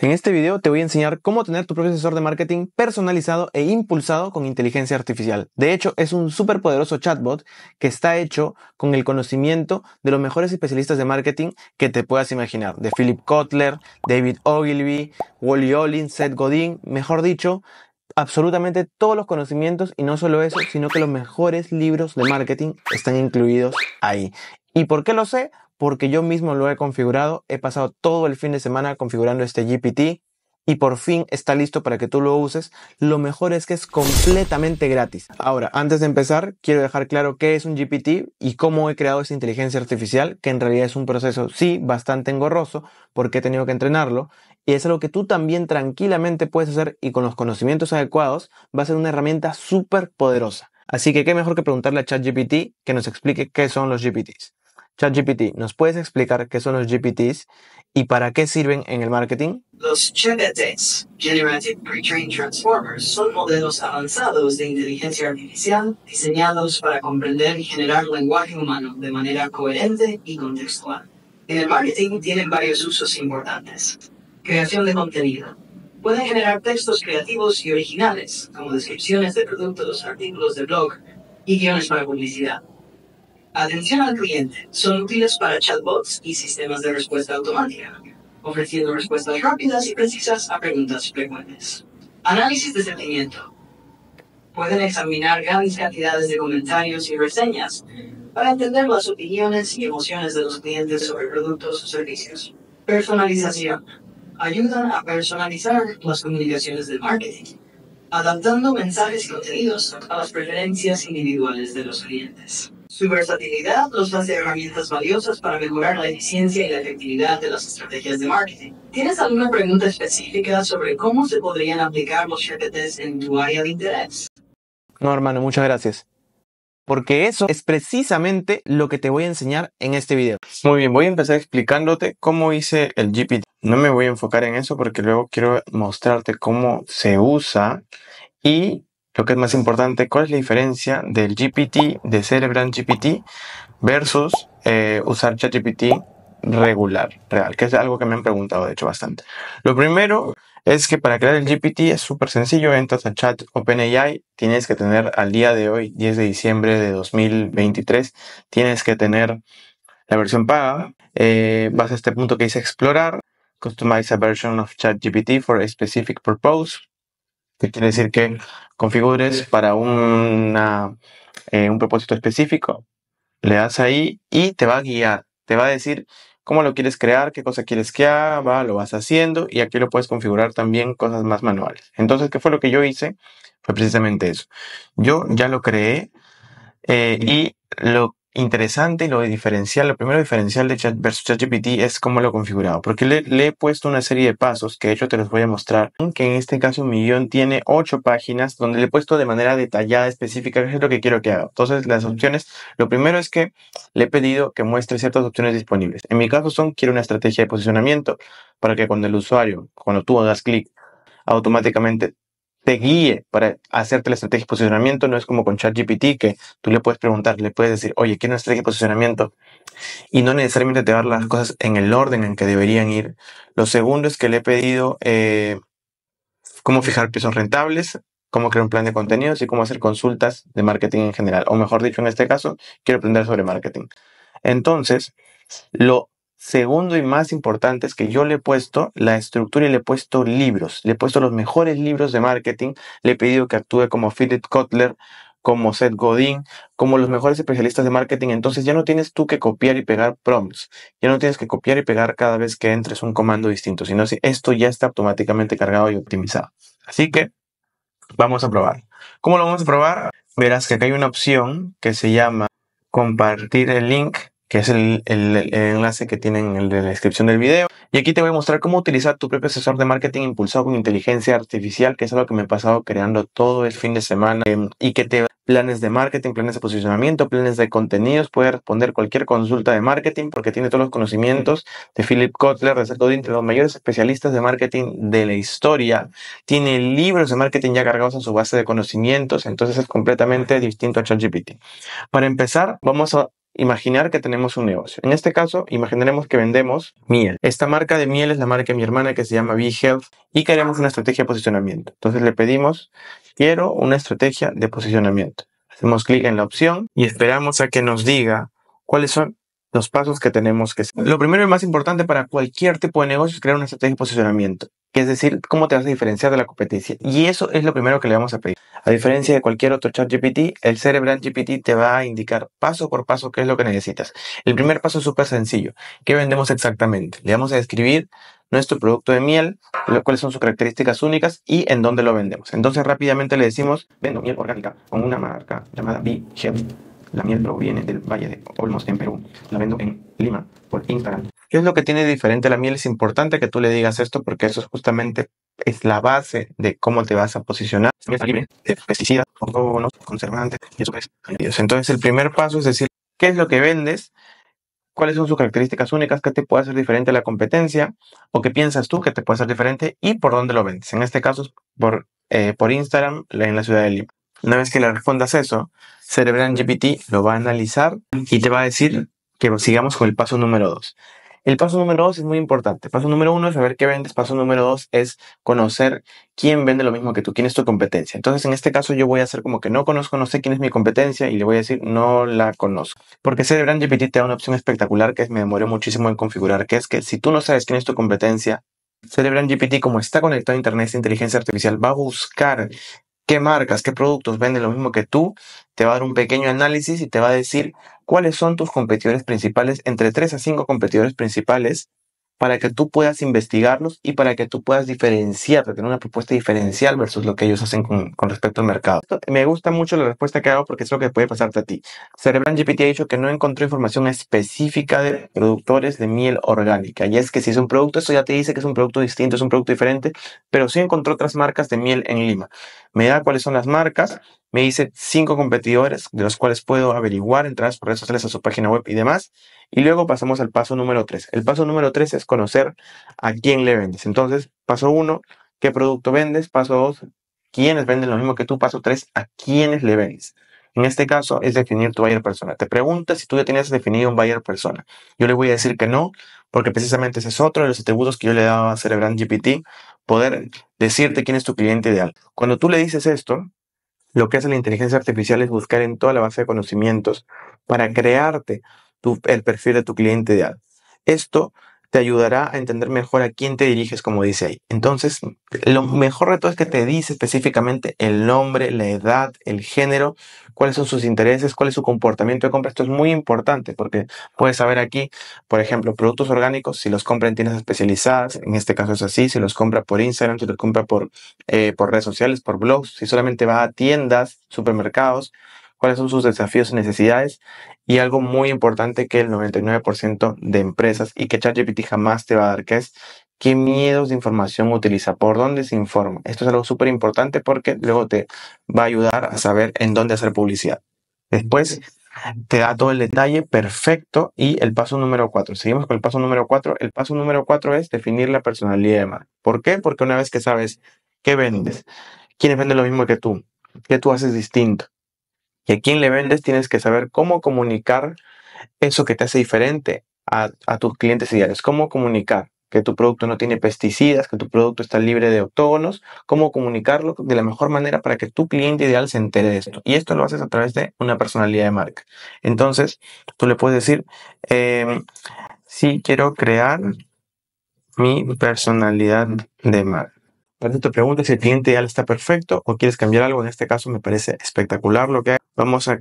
En este video te voy a enseñar cómo tener tu propio asesor de marketing personalizado e impulsado con inteligencia artificial. De hecho, es un súper poderoso chatbot que está hecho con el conocimiento de los mejores especialistas de marketing que te puedas imaginar. De Philip Kotler, David Ogilvy, Wally Olin, Seth Godin, mejor dicho, absolutamente todos los conocimientos y no solo eso, sino que los mejores libros de marketing están incluidos ahí. ¿Y por qué lo sé? porque yo mismo lo he configurado, he pasado todo el fin de semana configurando este GPT y por fin está listo para que tú lo uses. Lo mejor es que es completamente gratis. Ahora, antes de empezar, quiero dejar claro qué es un GPT y cómo he creado esta inteligencia artificial, que en realidad es un proceso, sí, bastante engorroso, porque he tenido que entrenarlo, y es algo que tú también tranquilamente puedes hacer y con los conocimientos adecuados va a ser una herramienta súper poderosa. Así que qué mejor que preguntarle a ChatGPT que nos explique qué son los GPTs. ChatGPT, ¿nos puedes explicar qué son los GPTs y para qué sirven en el marketing? Los GPTs, Generative Pre-trained Transformers, son modelos avanzados de inteligencia artificial diseñados para comprender y generar lenguaje humano de manera coherente y contextual. En el marketing tienen varios usos importantes. Creación de contenido. Pueden generar textos creativos y originales, como descripciones de productos, artículos de blog y guiones para publicidad Atención al cliente. Son útiles para chatbots y sistemas de respuesta automática, ofreciendo respuestas rápidas y precisas a preguntas frecuentes. Análisis de sentimiento. Pueden examinar grandes cantidades de comentarios y reseñas para entender las opiniones y emociones de los clientes sobre productos o servicios. Personalización. Ayudan a personalizar las comunicaciones de marketing, adaptando mensajes y contenidos a las preferencias individuales de los clientes. Su versatilidad los hace herramientas valiosas para mejorar la eficiencia y la efectividad de las estrategias de marketing. ¿Tienes alguna pregunta específica sobre cómo se podrían aplicar los GPTs en tu área de interés? No, hermano, muchas gracias. Porque eso es precisamente lo que te voy a enseñar en este video. Muy bien, voy a empezar explicándote cómo hice el GPT. No me voy a enfocar en eso porque luego quiero mostrarte cómo se usa y lo que es más importante, cuál es la diferencia del GPT, de Cerebran GPT, versus eh, usar ChatGPT regular, real, que es algo que me han preguntado de hecho bastante. Lo primero es que para crear el GPT es súper sencillo, entras a chat OpenAI, tienes que tener al día de hoy, 10 de diciembre de 2023, tienes que tener la versión paga, eh, vas a este punto que dice explorar, customize a version of ChatGPT for a specific purpose, que quiere decir que configures para eh, un propósito específico. Le das ahí y te va a guiar, te va a decir cómo lo quieres crear, qué cosa quieres que haga, lo vas haciendo y aquí lo puedes configurar también cosas más manuales. Entonces, ¿qué fue lo que yo hice? Fue precisamente eso. Yo ya lo creé eh, y lo interesante lo lo diferencial, lo primero diferencial de Chat versus ChatGPT es cómo lo he configurado, porque le, he puesto una serie de pasos que de hecho te los voy a mostrar, que en este caso mi guión tiene ocho páginas donde le he puesto de manera detallada, específica, qué es lo que quiero que haga. Entonces las opciones, lo primero es que le he pedido que muestre ciertas opciones disponibles. En mi caso son, quiero una estrategia de posicionamiento para que cuando el usuario, cuando tú hagas clic, automáticamente te guíe para hacerte la estrategia de posicionamiento. No es como con ChatGPT que tú le puedes preguntar, le puedes decir, oye, quiero una estrategia de posicionamiento. Y no necesariamente te va a dar las cosas en el orden en que deberían ir. Lo segundo es que le he pedido eh, cómo fijar pisos rentables, cómo crear un plan de contenidos y cómo hacer consultas de marketing en general. O mejor dicho, en este caso, quiero aprender sobre marketing. Entonces, lo Segundo y más importante es que yo le he puesto la estructura y le he puesto libros. Le he puesto los mejores libros de marketing. Le he pedido que actúe como Philip Kotler, como Seth Godin, como los mejores especialistas de marketing. Entonces ya no tienes tú que copiar y pegar prompts. Ya no tienes que copiar y pegar cada vez que entres un comando distinto, sino si esto ya está automáticamente cargado y optimizado. Así que vamos a probar. ¿Cómo lo vamos a probar? Verás que acá hay una opción que se llama compartir el link que es el, el, enlace que tienen en la descripción del video. Y aquí te voy a mostrar cómo utilizar tu propio asesor de marketing impulsado con inteligencia artificial, que es algo que me he pasado creando todo el fin de semana em, y que te planes de marketing, planes de posicionamiento, planes de contenidos, puede responder cualquier consulta de marketing porque tiene todos los conocimientos de Philip Kotler, de entre los mayores especialistas de marketing de la historia. Tiene libros de marketing ya cargados en su base de conocimientos, entonces es completamente distinto a ChatGPT. Para empezar, vamos a imaginar que tenemos un negocio. En este caso, imaginaremos que vendemos miel. Esta marca de miel es la marca de mi hermana que se llama Bee Health y queremos una estrategia de posicionamiento. Entonces le pedimos, quiero una estrategia de posicionamiento. Hacemos clic en la opción y esperamos a que nos diga cuáles son los pasos que tenemos que hacer. Lo primero y más importante para cualquier tipo de negocio es crear una estrategia de posicionamiento. Es decir, cómo te vas a diferenciar de la competencia. Y eso es lo primero que le vamos a pedir. A diferencia de cualquier otro chat GPT, el Cerebral GPT te va a indicar paso por paso qué es lo que necesitas. El primer paso es súper sencillo. ¿Qué vendemos exactamente? Le vamos a describir nuestro producto de miel, lo, cuáles son sus características únicas y en dónde lo vendemos. Entonces rápidamente le decimos, vendo miel orgánica con una marca llamada b La miel proviene del Valle de Olmos, en Perú. La vendo en Lima por Instagram. ¿Qué es lo que tiene diferente la miel? Es importante que tú le digas esto porque eso es justamente es la base de cómo te vas a posicionar. de pesticidas, conservantes, Entonces, el primer paso es decir, ¿qué es lo que vendes? ¿Cuáles son sus características únicas? ¿Qué te puede hacer diferente a la competencia? ¿O qué piensas tú que te puede hacer diferente? ¿Y por dónde lo vendes? En este caso, por, eh, por Instagram en la ciudad de Lima. Una vez que le respondas eso, Cerebral GPT lo va a analizar y te va a decir que sigamos con el paso número dos el paso número dos es muy importante. Paso número uno es saber qué vendes. Paso número dos es conocer quién vende lo mismo que tú, quién es tu competencia. Entonces, en este caso, yo voy a hacer como que no conozco, no sé quién es mi competencia y le voy a decir no la conozco. Porque Cerebran GPT te da una opción espectacular que me demoró muchísimo en configurar, que es que si tú no sabes quién es tu competencia, Cerebran GPT, como está conectado a Internet, de inteligencia artificial, va a buscar qué marcas, qué productos venden lo mismo que tú, te va a dar un pequeño análisis y te va a decir cuáles son tus competidores principales, entre tres a cinco competidores principales, para que tú puedas investigarlos y para que tú puedas diferenciarte, tener una propuesta diferencial versus lo que ellos hacen con, respecto al mercado. me gusta mucho la respuesta que hago porque es lo que puede pasarte a ti. Cerebran GPT ha dicho que no encontró información específica de productores de miel orgánica. Y es que si es un producto, eso ya te dice que es un producto distinto, es un producto diferente, pero sí encontró otras marcas de miel en Lima. Me da cuáles son las marcas, me dice cinco competidores de los cuales puedo averiguar, entrar por sus redes a su página web y demás. Y luego pasamos al paso número tres. El paso número tres es conocer a quién le vendes. Entonces, paso uno, qué producto vendes. Paso dos, quiénes venden lo mismo que tú. Paso tres, a quiénes le vendes. En este caso es definir tu buyer persona. Te preguntas si tú ya tenías definido un buyer persona. Yo le voy a decir que no, porque precisamente ese es otro de los atributos que yo le daba a Cerebran GPT, poder decirte quién es tu cliente ideal. Cuando tú le dices esto, lo que hace la inteligencia artificial es buscar en toda la base de conocimientos para crearte el perfil de tu cliente ideal. Esto te ayudará a entender mejor a quién te diriges, como dice ahí. Entonces, lo mejor de todo es que te dice específicamente el nombre, la edad, el género, cuáles son sus intereses, cuál es su comportamiento de compra. Esto es muy importante porque puedes saber aquí, por ejemplo, productos orgánicos, si los compra en tiendas especializadas, en este caso es así, si los compra por Instagram, si los compra por, eh, por redes sociales, por blogs, si solamente va a tiendas, supermercados, cuáles son sus desafíos y necesidades. Y algo muy importante que el 99% de empresas y que ChatGPT jamás te va a dar, que es qué miedos de información utiliza, por dónde se informa. Esto es algo súper importante porque luego te va a ayudar a saber en dónde hacer publicidad. Después te da todo el detalle perfecto y el paso número cuatro. Seguimos con el paso número cuatro. El paso número cuatro es definir la personalidad de marca. ¿Por qué? Porque una vez que sabes qué vendes, quiénes venden lo mismo que tú, qué tú haces distinto y a quién le vendes, tienes que saber cómo comunicar eso que te hace diferente a tus clientes ideales, cómo comunicar que tu producto no tiene pesticidas, que tu producto está libre de octógonos, cómo comunicarlo de la mejor manera para que tu cliente ideal se entere de esto. Y esto lo haces a través de una personalidad de marca. Entonces, tú le puedes decir, si em, sí quiero crear mi personalidad de marca. Para te pregunta si el cliente ideal está perfecto o quieres cambiar algo, en este caso me parece espectacular lo que hay. Vamos a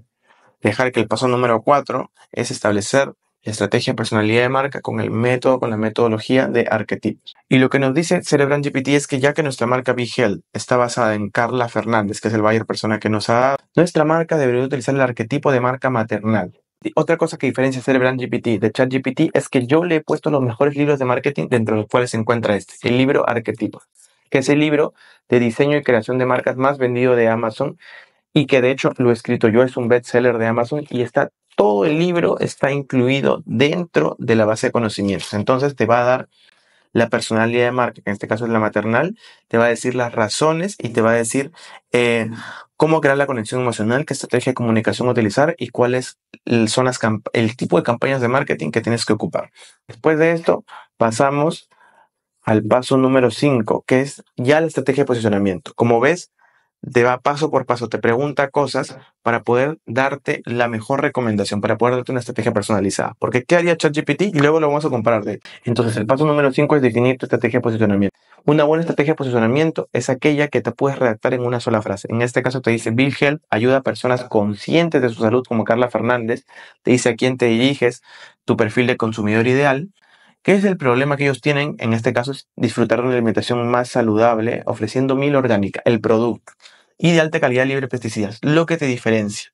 dejar que el paso número cuatro es establecer estrategia, personalidad de marca, con el método, con la metodología de arquetipos. Y lo que nos dice Cerebran GPT es que ya que nuestra marca Vigel está basada en Carla Fernández, que es el buyer persona que nos ha dado, nuestra marca debería utilizar el arquetipo de marca maternal. otra cosa que diferencia Cerebran GPT de ChatGPT es que yo le he puesto los mejores libros de marketing, dentro de los cuales se encuentra este, el libro Arquetipos, que es el libro de diseño y creación de marcas más vendido de Amazon y que de hecho lo he escrito yo, es un bestseller de Amazon y está todo el libro está incluido dentro de la base de conocimientos. Entonces te va a dar la personalidad de marketing, en este caso es la maternal, te va a decir las razones y te va a decir eh, cómo crear la conexión emocional, qué estrategia de comunicación utilizar y cuáles son las el tipo de campañas de marketing que tienes que ocupar. Después de esto, pasamos al paso número 5, que es ya la estrategia de posicionamiento. Como ves, te va paso por paso, te pregunta cosas para poder darte la mejor recomendación, para poder darte una estrategia personalizada. Porque ¿qué haría ChatGPT? Y luego lo vamos a comparar de. Entonces, el paso número 5 es definir tu estrategia de posicionamiento. Una buena estrategia de posicionamiento es aquella que te puedes redactar en una sola frase. En este caso te dice, Bill Help ayuda a personas conscientes de su salud como Carla Fernández, te dice a quién te diriges, tu perfil de consumidor ideal, ¿Qué es el problema que ellos tienen? En este caso es disfrutar de una alimentación más saludable, ofreciendo mil orgánica, el producto, y de alta calidad libre de pesticidas, lo que te diferencia.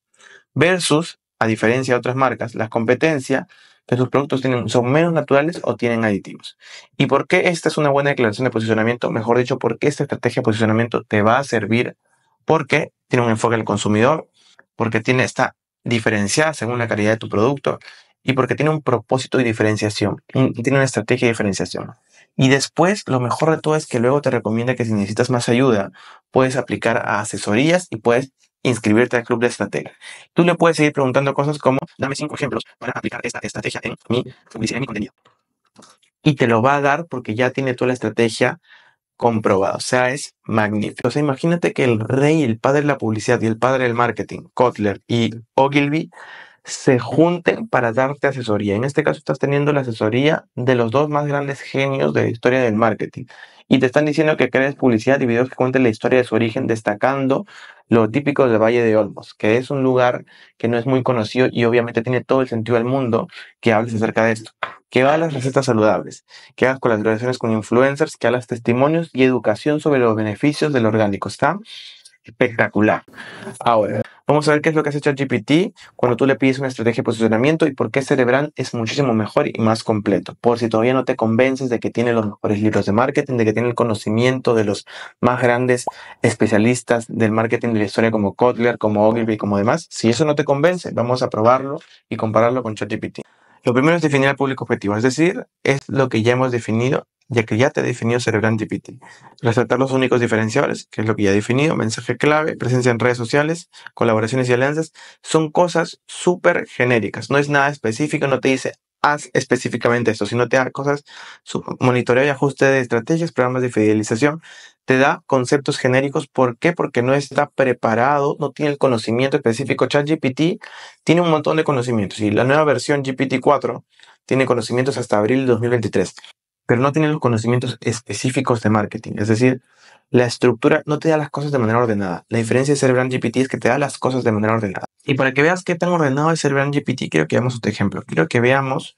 Versus, a diferencia de otras marcas, las competencias, que sus productos tienen, son menos naturales o tienen aditivos. ¿Y por qué esta es una buena declaración de posicionamiento? Mejor dicho, porque esta estrategia de posicionamiento te va a servir porque tiene un enfoque al consumidor, porque tiene, está diferenciada según la calidad de tu producto y porque tiene un propósito de diferenciación, tiene una estrategia de diferenciación. Y después, lo mejor de todo es que luego te recomienda que si necesitas más ayuda, puedes aplicar a asesorías y puedes inscribirte al club de estrategia. Tú le puedes seguir preguntando cosas como, dame cinco ejemplos para aplicar esta estrategia en mi publicidad, y mi contenido. Y te lo va a dar porque ya tiene toda la estrategia comprobada. O sea, es magnífico. O sea, imagínate que el rey, el padre de la publicidad y el padre del marketing, Kotler y Ogilvy, se junten para darte asesoría. En este caso estás teniendo la asesoría de los dos más grandes genios de la historia del marketing y te están diciendo que crees publicidad y videos que cuenten la historia de su origen, destacando lo típico del Valle de Olmos, que es un lugar que no es muy conocido y obviamente tiene todo el sentido del mundo que hables acerca de esto. Que hagas las recetas saludables, que hagas colaboraciones con influencers, que hagas testimonios y educación sobre los beneficios del orgánico. Está espectacular. Ahora, vamos a ver qué es lo que hace ChatGPT cuando tú le pides una estrategia de posicionamiento y por qué cerebral es muchísimo mejor y más completo. Por si todavía no te convences de que tiene los mejores libros de marketing, de que tiene el conocimiento de los más grandes especialistas del marketing de la historia como Kotler, como Ogilvy y como demás. Si eso no te convence, vamos a probarlo y compararlo con ChatGPT. Lo primero es definir al público objetivo, es decir, es lo que ya hemos definido, ya que ya te ha definido Cerebral Resaltar los únicos diferenciales, que es lo que ya he definido, mensaje clave, presencia en redes sociales, colaboraciones y alianzas, son cosas súper genéricas, no es nada específico, no te dice haz específicamente esto, sino te da cosas, monitoreo y ajuste de estrategias, programas de fidelización, te da conceptos genéricos. ¿Por qué? Porque no está preparado, no tiene el conocimiento específico. ChatGPT tiene un montón de conocimientos y la nueva versión GPT-4 tiene conocimientos hasta abril de 2023, pero no tiene los conocimientos específicos de marketing. Es decir, la estructura no te da las cosas de manera ordenada. La diferencia de Cerebran GPT es que te da las cosas de manera ordenada. Y para que veas qué tan ordenado es Cerebran GPT, quiero que veamos otro ejemplo. Quiero que veamos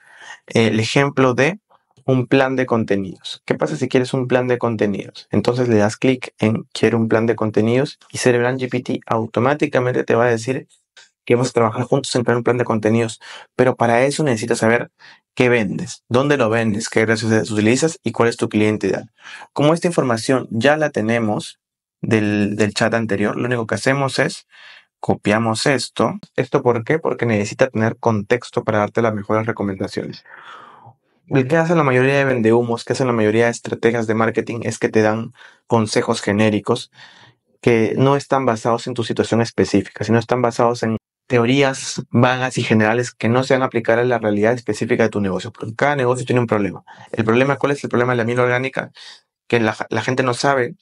eh, el ejemplo de un plan de contenidos. ¿Qué pasa si quieres un plan de contenidos? Entonces le das clic en quiero un plan de contenidos y Cerebral GPT automáticamente te va a decir que vamos a trabajar juntos en crear un plan de contenidos, pero para eso necesitas saber qué vendes, dónde lo vendes, qué gracias utilizas y cuál es tu cliente ideal. Como esta información ya la tenemos del, del chat anterior, lo único que hacemos es copiamos esto. ¿Esto por qué? Porque necesita tener contexto para darte las mejores recomendaciones el que hacen la mayoría de vendehumos, que hacen la mayoría de estrategias de marketing, es que te dan consejos genéricos que no están basados en tu situación específica, sino están basados en teorías vagas y generales que no se van a aplicar a la realidad específica de tu negocio, porque cada negocio tiene un problema. ¿El problema cuál es? El problema de la miel orgánica, que la, gente no sabe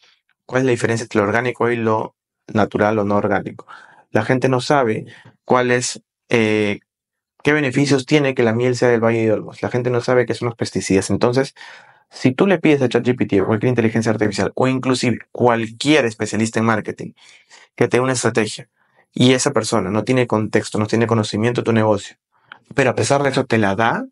cuál es la diferencia entre lo orgánico y lo natural o no orgánico. La gente no sabe cuál es eh, ¿Qué beneficios tiene que la miel sea del Valle de Olmos? La gente no sabe que son los pesticidas. Entonces, si tú le pides a ChatGPT o cualquier inteligencia artificial o inclusive cualquier especialista en marketing que te una estrategia y esa persona no tiene contexto, no tiene conocimiento de tu negocio, pero a pesar de eso te la da,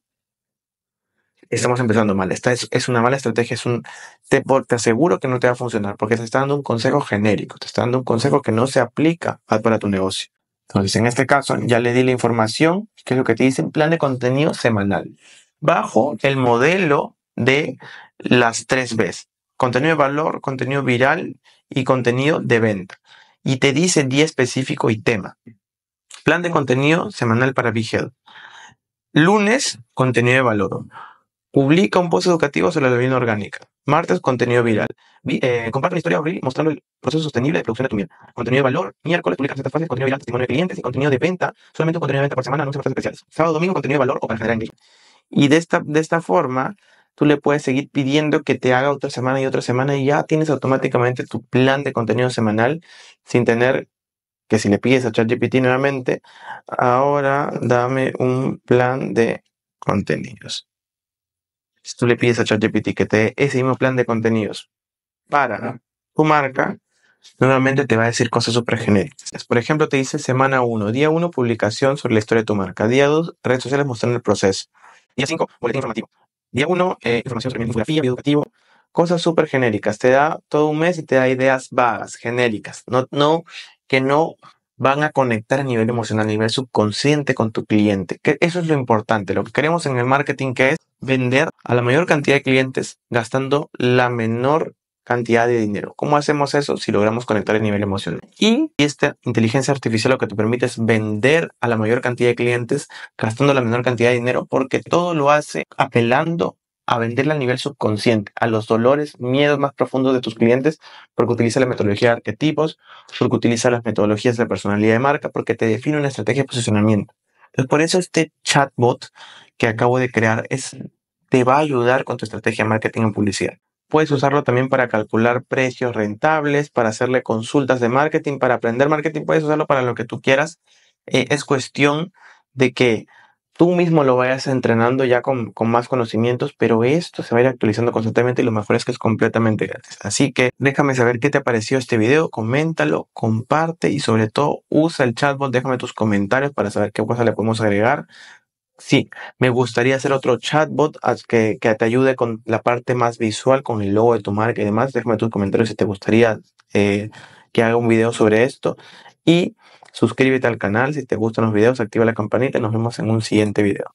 estamos empezando mal. Esta es, una mala estrategia, es un, te, te, aseguro que no te va a funcionar porque te está dando un consejo genérico, te está dando un consejo que no se aplica para tu negocio. Entonces, en este caso, ya le di la información, que es lo que te dicen, plan de contenido semanal, bajo el modelo de las tres Bs. Contenido de valor, contenido viral y contenido de venta. Y te dice día específico y tema. Plan de contenido semanal para Vigel. Lunes, contenido de valor. Publica un post educativo sobre la vivienda orgánica. Martes, contenido viral. Eh, comparte una historia abril mostrando el proceso sostenible de producción de tu miel. Contenido de valor. Miércoles, publica recetas fases. contenido viral, testimonio de clientes y contenido de venta. Solamente contenido de venta por semana, no se especiales. Sábado, domingo, contenido de valor o para generar engagement. Y de esta, de esta forma, tú le puedes seguir pidiendo que te haga otra semana y otra semana y ya tienes automáticamente tu plan de contenido semanal sin tener que si le pides a ChatGPT nuevamente, ahora dame un plan de contenidos si tú le pides a ChatGPT que te dé ese mismo plan de contenidos para tu marca, normalmente te va a decir cosas súper genéricas. Por ejemplo, te dice semana 1, día 1, publicación sobre la historia de tu marca. Día 2, redes sociales mostrando el proceso. Día 5, boletín informativo. Día 1, eh, información sobre infografía, video educativo. Cosas súper genéricas. Te da todo un mes y te da ideas vagas, genéricas. No, no, que no van a conectar a nivel emocional, a nivel subconsciente con tu cliente. Que eso es lo importante. Lo que queremos en el marketing que es vender a la mayor cantidad de clientes gastando la menor cantidad de dinero. ¿Cómo hacemos eso? Si logramos conectar el nivel emocional. Y esta inteligencia artificial lo que te permite es vender a la mayor cantidad de clientes gastando la menor cantidad de dinero porque todo lo hace apelando a venderla a nivel subconsciente, a los dolores, miedos más profundos de tus clientes, porque utiliza la metodología de arquetipos, porque utiliza las metodologías de personalidad de marca, porque te define una estrategia de posicionamiento por eso este chatbot que acabo de crear es, te va a ayudar con tu estrategia de marketing en publicidad. Puedes usarlo también para calcular precios rentables, para hacerle consultas de marketing, para aprender marketing, puedes usarlo para lo que tú quieras. Eh, es cuestión de que tú mismo lo vayas entrenando ya con, más conocimientos, pero esto se va a ir actualizando constantemente y lo mejor es que es completamente gratis. Así que déjame saber qué te ha parecido este video, coméntalo, comparte y sobre todo usa el chatbot, déjame tus comentarios para saber qué cosa le podemos agregar. Sí, me gustaría hacer otro chatbot que, que te ayude con la parte más visual, con el logo de tu marca y demás. Déjame tus comentarios si te gustaría eh, que haga un video sobre esto. Y Suscríbete al canal si te gustan los videos, activa la campanita y nos vemos en un siguiente video.